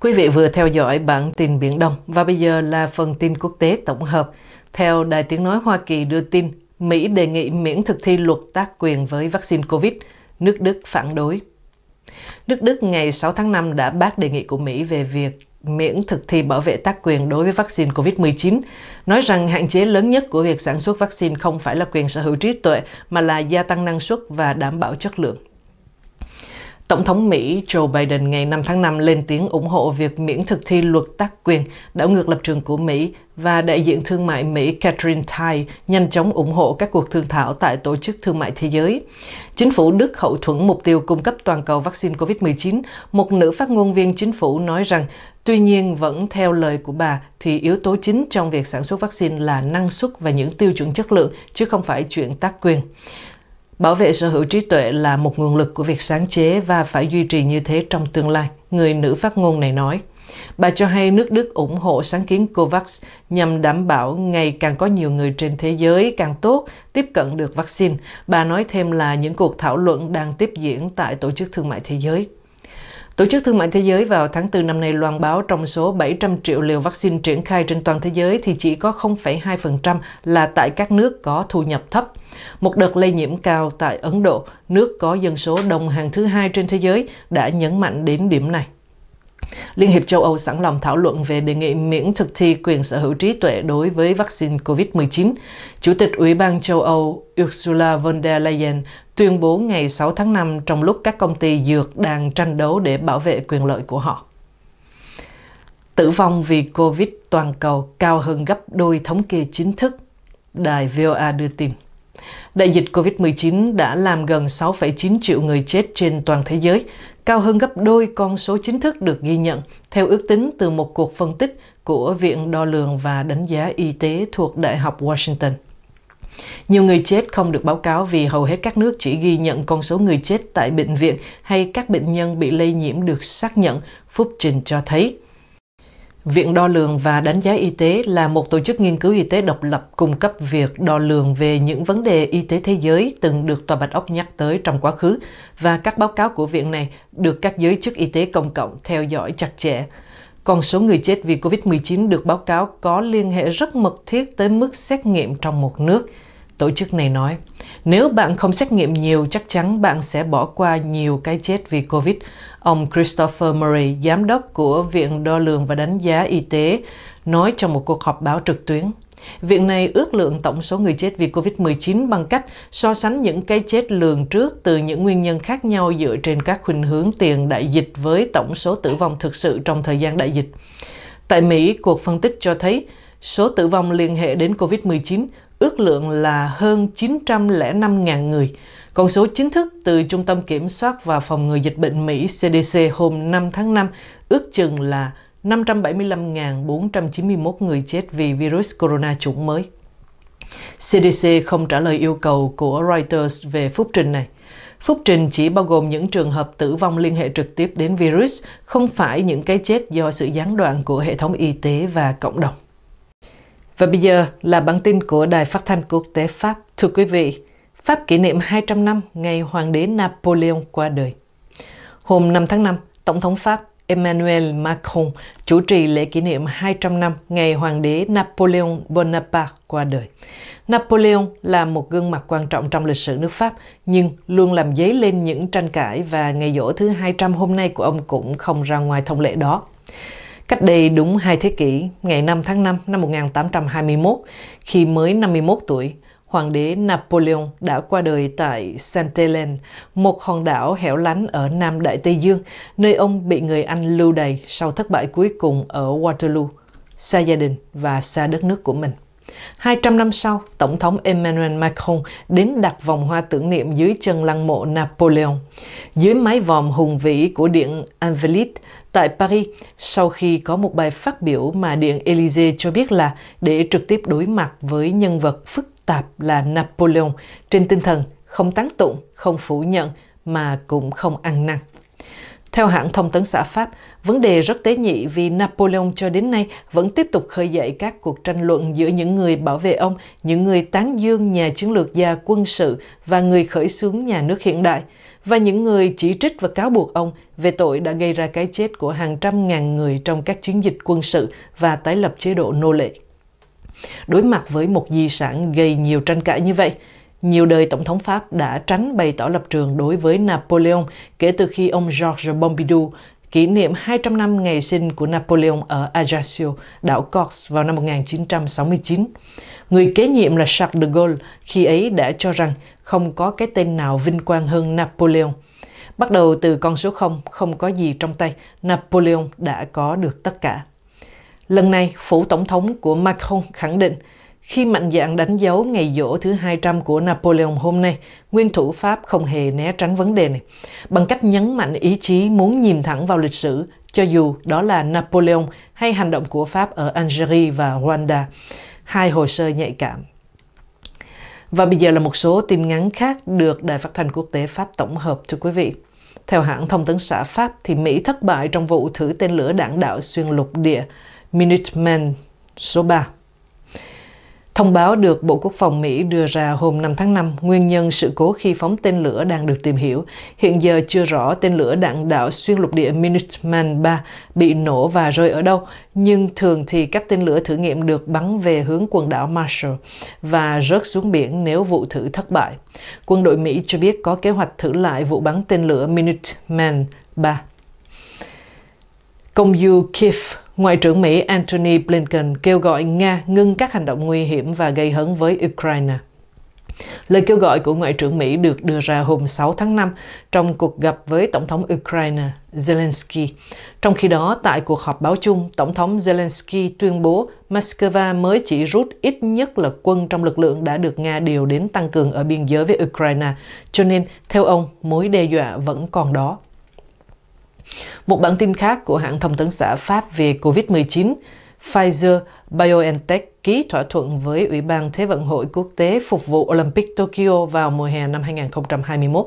Quý vị vừa theo dõi bản tin Biển Đông và bây giờ là phần tin quốc tế tổng hợp. Theo Đài Tiếng Nói Hoa Kỳ đưa tin, Mỹ đề nghị miễn thực thi luật tác quyền với vaccine COVID, nước Đức phản đối. Nước Đức ngày 6 tháng 5 đã bác đề nghị của Mỹ về việc miễn thực thi bảo vệ tác quyền đối với vaccine COVID-19, nói rằng hạn chế lớn nhất của việc sản xuất vaccine không phải là quyền sở hữu trí tuệ mà là gia tăng năng suất và đảm bảo chất lượng. Tổng thống Mỹ Joe Biden ngày 5 tháng 5 lên tiếng ủng hộ việc miễn thực thi luật tác quyền đảo ngược lập trường của Mỹ và đại diện thương mại Mỹ Catherine Tai nhanh chóng ủng hộ các cuộc thương thảo tại Tổ chức Thương mại Thế giới. Chính phủ Đức hậu thuẫn mục tiêu cung cấp toàn cầu vaccine COVID-19, một nữ phát ngôn viên chính phủ nói rằng Tuy nhiên, vẫn theo lời của bà, thì yếu tố chính trong việc sản xuất vaccine là năng suất và những tiêu chuẩn chất lượng, chứ không phải chuyện tác quyền. Bảo vệ sở hữu trí tuệ là một nguồn lực của việc sáng chế và phải duy trì như thế trong tương lai, người nữ phát ngôn này nói. Bà cho hay nước Đức ủng hộ sáng kiến COVAX nhằm đảm bảo ngày càng có nhiều người trên thế giới càng tốt tiếp cận được vaccine. Bà nói thêm là những cuộc thảo luận đang tiếp diễn tại Tổ chức Thương mại Thế giới. Tổ chức Thương mại Thế giới vào tháng 4 năm nay loan báo trong số 700 triệu liều vaccine triển khai trên toàn thế giới thì chỉ có 0,2% là tại các nước có thu nhập thấp. Một đợt lây nhiễm cao tại Ấn Độ, nước có dân số đông hàng thứ hai trên thế giới, đã nhấn mạnh đến điểm này. Liên hiệp châu Âu sẵn lòng thảo luận về đề nghị miễn thực thi quyền sở hữu trí tuệ đối với vaccine COVID-19. Chủ tịch Ủy ban châu Âu Ursula von der Leyen tuyên bố ngày 6 tháng 5 trong lúc các công ty dược đang tranh đấu để bảo vệ quyền lợi của họ. Tử vong vì Covid toàn cầu cao hơn gấp đôi thống kê chính thức, đài VOA đưa tin. Đại dịch Covid-19 đã làm gần 6,9 triệu người chết trên toàn thế giới, cao hơn gấp đôi con số chính thức được ghi nhận, theo ước tính từ một cuộc phân tích của Viện Đo lường và Đánh giá Y tế thuộc Đại học Washington. Nhiều người chết không được báo cáo vì hầu hết các nước chỉ ghi nhận con số người chết tại bệnh viện hay các bệnh nhân bị lây nhiễm được xác nhận, phúc trình cho thấy. Viện Đo lường và Đánh giá Y tế là một tổ chức nghiên cứu y tế độc lập cung cấp việc đo lường về những vấn đề y tế thế giới từng được Tòa Bạch Ốc nhắc tới trong quá khứ và các báo cáo của viện này được các giới chức y tế công cộng theo dõi chặt chẽ. Còn số người chết vì COVID-19 được báo cáo có liên hệ rất mật thiết tới mức xét nghiệm trong một nước – Tổ chức này nói, nếu bạn không xét nghiệm nhiều, chắc chắn bạn sẽ bỏ qua nhiều cái chết vì COVID. Ông Christopher Murray, giám đốc của Viện Đo lường và Đánh giá Y tế, nói trong một cuộc họp báo trực tuyến. Viện này ước lượng tổng số người chết vì COVID-19 bằng cách so sánh những cái chết lường trước từ những nguyên nhân khác nhau dựa trên các khuynh hướng tiền đại dịch với tổng số tử vong thực sự trong thời gian đại dịch. Tại Mỹ, cuộc phân tích cho thấy số tử vong liên hệ đến COVID-19 ước lượng là hơn 905.000 người. Con số chính thức từ Trung tâm Kiểm soát và Phòng ngừa Dịch bệnh Mỹ CDC hôm 5 tháng 5 ước chừng là 575.491 người chết vì virus corona chủng mới. CDC không trả lời yêu cầu của Reuters về phúc trình này. Phúc trình chỉ bao gồm những trường hợp tử vong liên hệ trực tiếp đến virus, không phải những cái chết do sự gián đoạn của hệ thống y tế và cộng đồng. Và bây giờ là bản tin của Đài Phát thanh Quốc tế Pháp. Thưa quý vị, Pháp kỷ niệm 200 năm ngày Hoàng đế Napoleon qua đời. Hôm 5 tháng 5, Tổng thống Pháp Emmanuel Macron chủ trì lễ kỷ niệm 200 năm ngày Hoàng đế Napoleon Bonaparte qua đời. Napoleon là một gương mặt quan trọng trong lịch sử nước Pháp, nhưng luôn làm dấy lên những tranh cãi và ngày dỗ thứ 200 hôm nay của ông cũng không ra ngoài thông lệ đó. Cách đây đúng hai thế kỷ, ngày 5 tháng 5 năm 1821, khi mới 51 tuổi, hoàng đế Napoleon đã qua đời tại Saint Helen, một hòn đảo hẻo lánh ở Nam Đại Tây Dương, nơi ông bị người Anh lưu đày sau thất bại cuối cùng ở Waterloo, xa gia đình và xa đất nước của mình. 200 năm sau, Tổng thống Emmanuel Macron đến đặt vòng hoa tưởng niệm dưới chân lăng mộ Napoleon. Dưới mái vòm hùng vĩ của Điện Invalides tại Paris, sau khi có một bài phát biểu mà Điện Élysée cho biết là để trực tiếp đối mặt với nhân vật phức tạp là Napoleon trên tinh thần không tán tụng, không phủ nhận mà cũng không ăn năn. Theo hãng thông tấn xã Pháp, vấn đề rất tế nhị vì Napoleon cho đến nay vẫn tiếp tục khơi dậy các cuộc tranh luận giữa những người bảo vệ ông, những người tán dương nhà chiến lược gia quân sự và người khởi xướng nhà nước hiện đại, và những người chỉ trích và cáo buộc ông về tội đã gây ra cái chết của hàng trăm ngàn người trong các chiến dịch quân sự và tái lập chế độ nô lệ. Đối mặt với một di sản gây nhiều tranh cãi như vậy, nhiều đời Tổng thống Pháp đã tránh bày tỏ lập trường đối với Napoleon kể từ khi ông Georges Pompidou kỷ niệm 200 năm ngày sinh của Napoleon ở Ajaccio, đảo Corse vào năm 1969. Người kế nhiệm là Charles de Gaulle khi ấy đã cho rằng không có cái tên nào vinh quang hơn Napoleon. Bắt đầu từ con số 0, không có gì trong tay, Napoleon đã có được tất cả. Lần này, phủ tổng thống của Macron khẳng định khi mạnh dạn đánh dấu ngày dỗ thứ 200 của Napoleon hôm nay, nguyên thủ Pháp không hề né tránh vấn đề này. Bằng cách nhấn mạnh ý chí muốn nhìn thẳng vào lịch sử, cho dù đó là Napoleon hay hành động của Pháp ở Algeria và Rwanda, hai hồ sơ nhạy cảm. Và bây giờ là một số tin ngắn khác được Đài Phát thanh Quốc tế Pháp tổng hợp thưa quý vị. Theo hãng thông tấn xã Pháp thì Mỹ thất bại trong vụ thử tên lửa đạn đạo xuyên lục địa Minuteman số 3. Thông báo được Bộ Quốc phòng Mỹ đưa ra hôm 5 tháng 5, nguyên nhân sự cố khi phóng tên lửa đang được tìm hiểu. Hiện giờ chưa rõ tên lửa đạn đạo xuyên lục địa Minuteman 3 bị nổ và rơi ở đâu, nhưng thường thì các tên lửa thử nghiệm được bắn về hướng quần đảo Marshall và rớt xuống biển nếu vụ thử thất bại. Quân đội Mỹ cho biết có kế hoạch thử lại vụ bắn tên lửa Minuteman 3. Công du Kiev Ngoại trưởng Mỹ Antony Blinken kêu gọi Nga ngưng các hành động nguy hiểm và gây hấn với Ukraine. Lời kêu gọi của Ngoại trưởng Mỹ được đưa ra hôm 6 tháng 5 trong cuộc gặp với Tổng thống Ukraine Zelensky. Trong khi đó, tại cuộc họp báo chung, Tổng thống Zelensky tuyên bố Moscow mới chỉ rút ít nhất là quân trong lực lượng đã được Nga điều đến tăng cường ở biên giới với Ukraine. Cho nên, theo ông, mối đe dọa vẫn còn đó. Một bản tin khác của hãng thông tấn xã Pháp về COVID-19, Pfizer-BioNTech ký thỏa thuận với Ủy ban Thế vận hội quốc tế phục vụ Olympic Tokyo vào mùa hè năm 2021.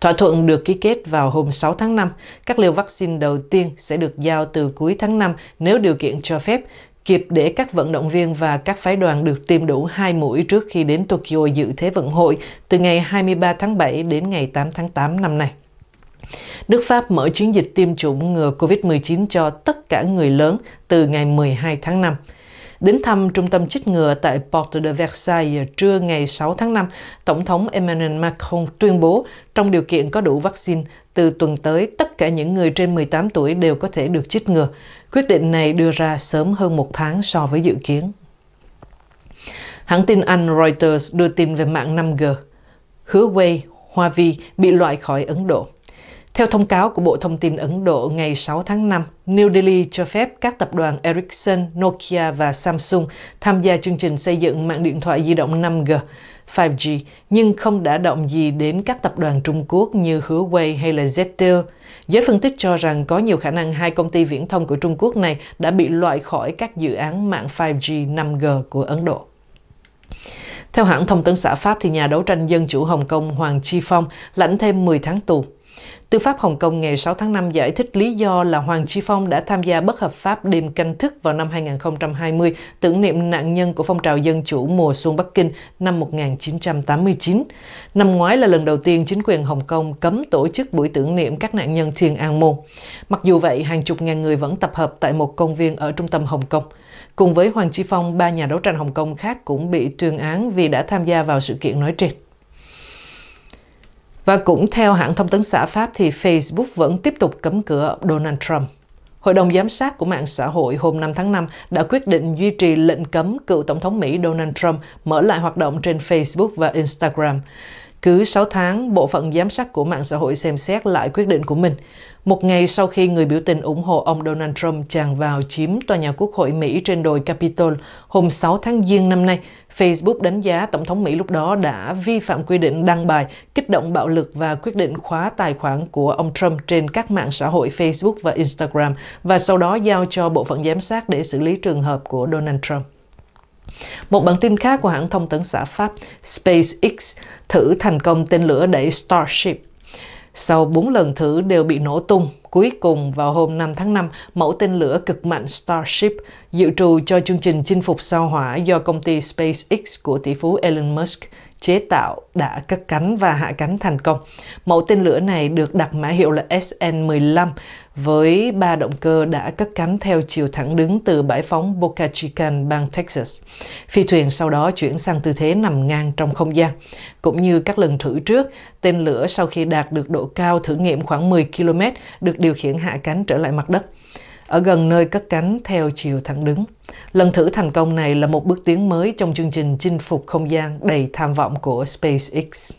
Thỏa thuận được ký kết vào hôm 6 tháng 5. Các liều vaccine đầu tiên sẽ được giao từ cuối tháng 5 nếu điều kiện cho phép, kịp để các vận động viên và các phái đoàn được tiêm đủ 2 mũi trước khi đến Tokyo dự Thế vận hội từ ngày 23 tháng 7 đến ngày 8 tháng 8 năm nay. Đức Pháp mở chiến dịch tiêm chủng ngừa COVID-19 cho tất cả người lớn từ ngày 12 tháng 5. Đến thăm trung tâm chích ngừa tại Porte de Versailles trưa ngày 6 tháng 5, Tổng thống Emmanuel Macron tuyên bố trong điều kiện có đủ vaccine, từ tuần tới tất cả những người trên 18 tuổi đều có thể được chích ngừa. Quyết định này đưa ra sớm hơn một tháng so với dự kiến. Hãng tin Anh Reuters đưa tin về mạng 5G. Huawei, Huawei bị loại khỏi Ấn Độ. Theo thông cáo của Bộ Thông tin Ấn Độ ngày 6 tháng 5, New Delhi cho phép các tập đoàn Ericsson, Nokia và Samsung tham gia chương trình xây dựng mạng điện thoại di động 5G, 5G, nhưng không đã động gì đến các tập đoàn Trung Quốc như Huawei hay là ZTE. Giới phân tích cho rằng có nhiều khả năng hai công ty viễn thông của Trung Quốc này đã bị loại khỏi các dự án mạng 5G, 5G của Ấn Độ. Theo hãng thông tấn xã Pháp, thì nhà đấu tranh dân chủ Hồng Kông Hoàng Chi Phong lãnh thêm 10 tháng tù. Tư pháp Hồng Kông ngày 6 tháng 5 giải thích lý do là Hoàng Chi Phong đã tham gia bất hợp pháp đêm canh thức vào năm 2020 tưởng niệm nạn nhân của phong trào dân chủ mùa xuân Bắc Kinh năm 1989. Năm ngoái là lần đầu tiên chính quyền Hồng Kông cấm tổ chức buổi tưởng niệm các nạn nhân Thiên An Môn. Mặc dù vậy, hàng chục ngàn người vẫn tập hợp tại một công viên ở trung tâm Hồng Kông. Cùng với Hoàng Chi Phong, ba nhà đấu tranh Hồng Kông khác cũng bị tuyên án vì đã tham gia vào sự kiện nói trên. Và cũng theo hãng thông tấn xã Pháp thì Facebook vẫn tiếp tục cấm cửa Donald Trump. Hội đồng giám sát của mạng xã hội hôm 5 tháng 5 đã quyết định duy trì lệnh cấm cựu Tổng thống Mỹ Donald Trump mở lại hoạt động trên Facebook và Instagram. Cứ 6 tháng, bộ phận giám sát của mạng xã hội xem xét lại quyết định của mình. Một ngày sau khi người biểu tình ủng hộ ông Donald Trump tràn vào chiếm tòa nhà Quốc hội Mỹ trên đồi Capitol hôm 6 tháng Giêng năm nay, Facebook đánh giá Tổng thống Mỹ lúc đó đã vi phạm quy định đăng bài, kích động bạo lực và quyết định khóa tài khoản của ông Trump trên các mạng xã hội Facebook và Instagram và sau đó giao cho bộ phận giám sát để xử lý trường hợp của Donald Trump. Một bản tin khác của hãng thông tấn xã Pháp SpaceX thử thành công tên lửa đẩy Starship. Sau 4 lần thử đều bị nổ tung, cuối cùng vào hôm 5 tháng 5, mẫu tên lửa cực mạnh Starship dự trù cho chương trình chinh phục sao hỏa do công ty SpaceX của tỷ phú Elon Musk chế tạo đã cất cánh và hạ cánh thành công. Mẫu tên lửa này được đặt mã hiệu là SN-15 với ba động cơ đã cất cánh theo chiều thẳng đứng từ bãi phóng Boca Chican, bang Texas. Phi thuyền sau đó chuyển sang tư thế nằm ngang trong không gian. Cũng như các lần thử trước, tên lửa sau khi đạt được độ cao thử nghiệm khoảng 10 km được điều khiển hạ cánh trở lại mặt đất ở gần nơi cất cánh theo chiều thẳng đứng. Lần thử thành công này là một bước tiến mới trong chương trình chinh phục không gian đầy tham vọng của SpaceX.